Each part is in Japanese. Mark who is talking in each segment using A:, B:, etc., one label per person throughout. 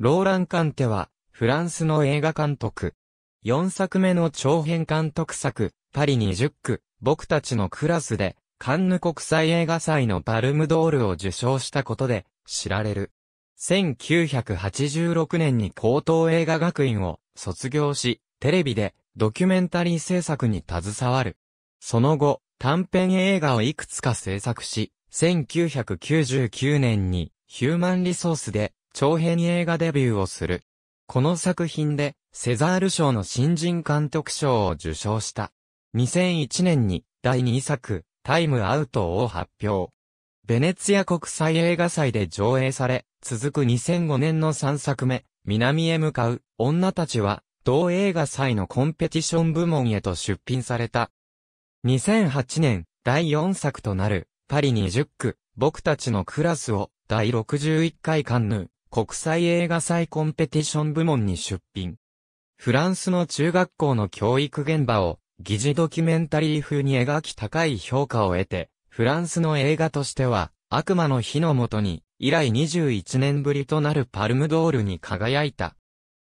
A: ローラン・カンテは、フランスの映画監督。4作目の長編監督作、パリ20区、僕たちのクラスで、カンヌ国際映画祭のパルムドールを受賞したことで、知られる。1986年に高等映画学院を卒業し、テレビでドキュメンタリー制作に携わる。その後、短編映画をいくつか制作し、1999年にヒューマンリソースで長編映画デビューをする。この作品で、セザール賞の新人監督賞を受賞した。2001年に第2作、タイムアウトを発表。ベネツィア国際映画祭で上映され、続く2005年の3作目、南へ向かう、女たちは、同映画祭のコンペティション部門へと出品された。2008年、第4作となる、パリ20区、僕たちのクラスを、第61回カンヌ、国際映画祭コンペティション部門に出品。フランスの中学校の教育現場を疑似ドキュメンタリー風に描き高い評価を得て、フランスの映画としては悪魔の火のもとに以来21年ぶりとなるパルムドールに輝いた。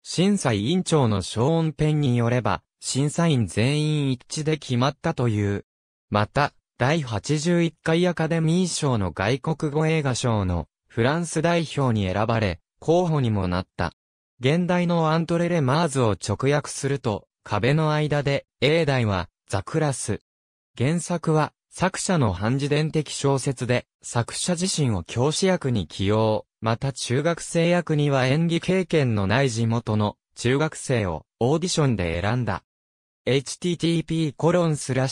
A: 審査委員長のショーン・ペンによれば、審査員全員一致で決まったという。また、第81回アカデミー賞の外国語映画賞のフランス代表に選ばれ、候補にもなった。現代のアントレレ・マーズを直訳すると、壁の間で、英代は、ザクラス。原作は、作者の半自伝的小説で、作者自身を教師役に起用、また中学生役には演技経験のない地元の中学生をオーディションで選んだ。http cinemea-magazine.com スラ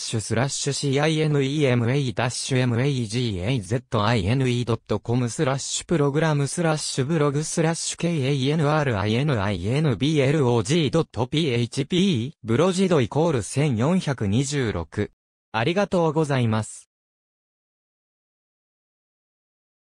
A: ッシュプログラムスラッシュブログスラッシュ kaninrinblog.php ブロジドイコール1426ありがとうございます。